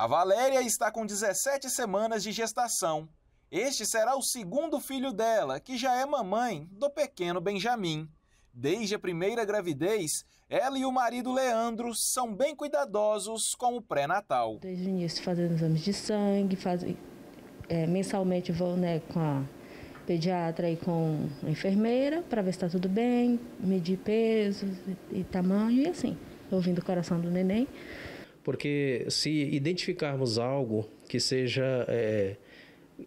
A Valéria está com 17 semanas de gestação. Este será o segundo filho dela, que já é mamãe do pequeno Benjamin. Desde a primeira gravidez, ela e o marido Leandro são bem cuidadosos com o pré-natal. Desde o início, fazendo exames de sangue, faz, é, mensalmente vou né, com a pediatra e com a enfermeira para ver se está tudo bem, medir peso e tamanho e assim, ouvindo o coração do neném. Porque se identificarmos algo que seja é,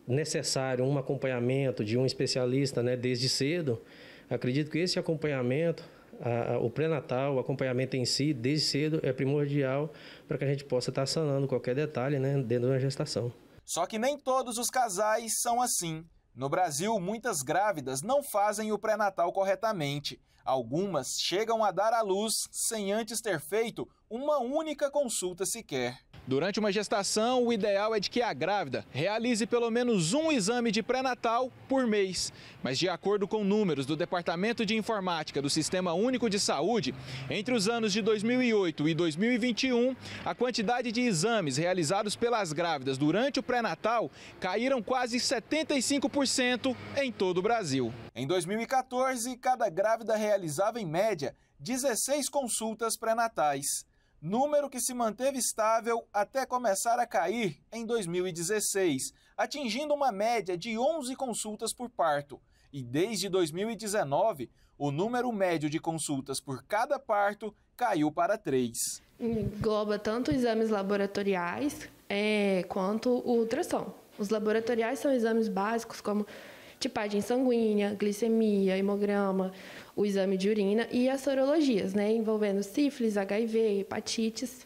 necessário um acompanhamento de um especialista né, desde cedo, acredito que esse acompanhamento, a, a, o pré-natal, o acompanhamento em si, desde cedo, é primordial para que a gente possa estar sanando qualquer detalhe né, dentro da gestação. Só que nem todos os casais são assim. No Brasil, muitas grávidas não fazem o pré-natal corretamente. Algumas chegam a dar à luz sem antes ter feito uma única consulta sequer. Durante uma gestação, o ideal é de que a grávida realize pelo menos um exame de pré-natal por mês. Mas, de acordo com números do Departamento de Informática do Sistema Único de Saúde, entre os anos de 2008 e 2021, a quantidade de exames realizados pelas grávidas durante o pré-natal caíram quase 75% em todo o Brasil. Em 2014, cada grávida realizava, em média, 16 consultas pré-natais número que se manteve estável até começar a cair em 2016, atingindo uma média de 11 consultas por parto. E desde 2019, o número médio de consultas por cada parto caiu para 3. Engloba tanto exames laboratoriais é, quanto o ultrassom. Os laboratoriais são exames básicos como tipagem sanguínea, glicemia, hemograma, o exame de urina e as sorologias, né, envolvendo sífilis, HIV, hepatites,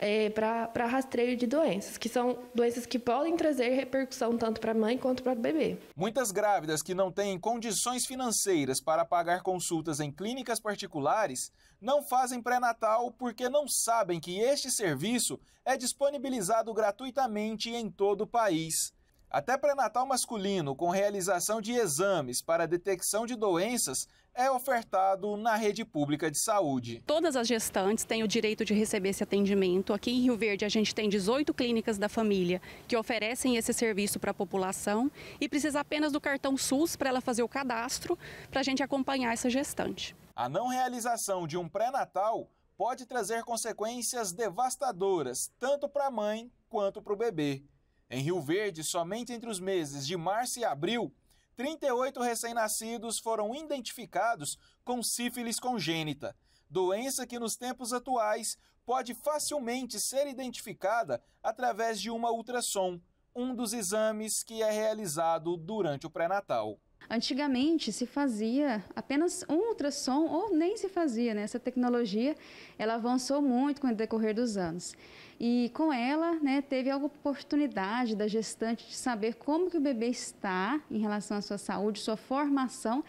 é, para rastreio de doenças, que são doenças que podem trazer repercussão tanto para a mãe quanto para o bebê. Muitas grávidas que não têm condições financeiras para pagar consultas em clínicas particulares não fazem pré-natal porque não sabem que este serviço é disponibilizado gratuitamente em todo o país. Até pré-natal masculino, com realização de exames para detecção de doenças, é ofertado na rede pública de saúde. Todas as gestantes têm o direito de receber esse atendimento. Aqui em Rio Verde, a gente tem 18 clínicas da família que oferecem esse serviço para a população e precisa apenas do cartão SUS para ela fazer o cadastro, para a gente acompanhar essa gestante. A não realização de um pré-natal pode trazer consequências devastadoras, tanto para a mãe quanto para o bebê. Em Rio Verde, somente entre os meses de março e abril, 38 recém-nascidos foram identificados com sífilis congênita, doença que nos tempos atuais pode facilmente ser identificada através de uma ultrassom, um dos exames que é realizado durante o pré-natal. Antigamente se fazia apenas um ultrassom ou nem se fazia, né? Essa tecnologia, ela avançou muito com o decorrer dos anos. E com ela, né, teve a oportunidade da gestante de saber como que o bebê está em relação à sua saúde, sua formação,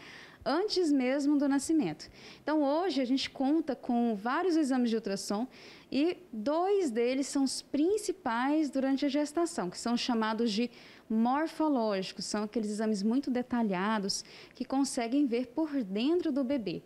antes mesmo do nascimento. Então, hoje, a gente conta com vários exames de ultrassom e dois deles são os principais durante a gestação, que são chamados de morfológicos, são aqueles exames muito detalhados que conseguem ver por dentro do bebê.